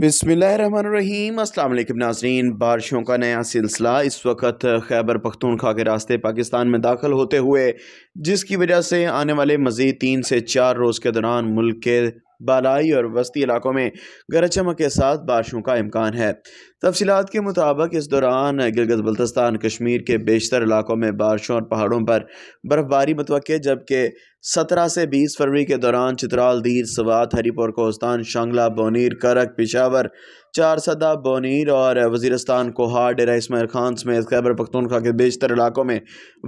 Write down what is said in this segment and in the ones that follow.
बिसमीम वालेकुम नाजरीन बारिशों का नया सिलसिला इस वक्त खैबर पख्तूनखा के रास्ते पाकिस्तान में दाखिल होते हुए जिसकी वजह से आने वाले मज़ीद तीन से चार रोज़ के दौरान मुल्क के बालाई और वस्ती इलाकों में गरज चमक के साथ बारिशों का इम्कान है तफसीत के मुताबिक इस दौरान गिलगित बल्तिस्तान कश्मीर के बेशतर इलाकों में बारिशों और पहाड़ों पर बर्फ़बारी मतवक़ जबकि सत्रह से बीस फरवरी के दौरान चित्राल दीर सवात हरीपुर कोस्तान शांगला बोनीर करक पिशावर चारसदा बोनीर और वजीरस्तान कोहार डेरा इसमाइल खान समेत खैबर पख्तूनखा के बेशतर इलाकों में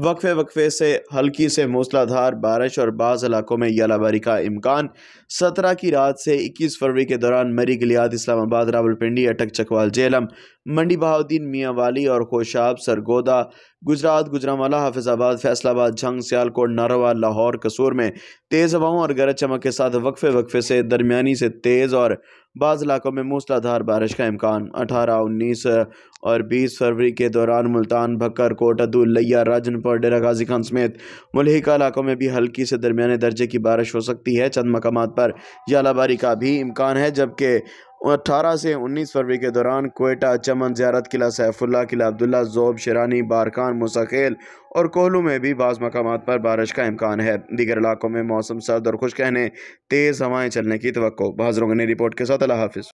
वक्फे वक्फे से हल्की से मूसलाधार बारिश और बाज़ इलाकों में यालाबारी का इम्कान सत्रह की रात से इक्कीस फरवरी के दौरान मरी गलियात इस्लामाबाद रावलपिंडी अटक चकवाल जेलम मंडी बहाउद्दीन मियाँ वाली और खोशाब सरगोदा गुजरात गुजरावाला हाफिजाबाद फैसलाबाद झंग सियालकोट नारवा लाहौर कसूर में तेज़ हवाओं और गरज चमक के साथ वक्फे वक्फे से दरमिया से तेज़ और बाज़ इलाकों में मूसलाधार बारिश का इम्कान अठारह उन्नीस और बीस फरवरी के दौरान मुल्तान भक्कर कोट अदुल्लैया राजनपुर डेरा गाजी खान समेत मलहिका इलाकों में भी हल्की से दरमिया दर्जे की बारिश हो सकती है चंद मकाम पर जलाबारी का भी इम्कान है जबकि अठारह से उन्नीस फरवरी के दौरान कोयटा चमन ज्यारत किला सैफुल्ला किला अब्दुल्ला जोब शरानी बारकान मुसाखेल और कोहलू में भी बाज़ मकाम पर बारिश का इम्कान है दीगर इलाकों में मौसम सर्द और खुश कहने तेज़ हवाएँ चलने की तो बाजरों ने रिपोर्ट के साथ अला हाफ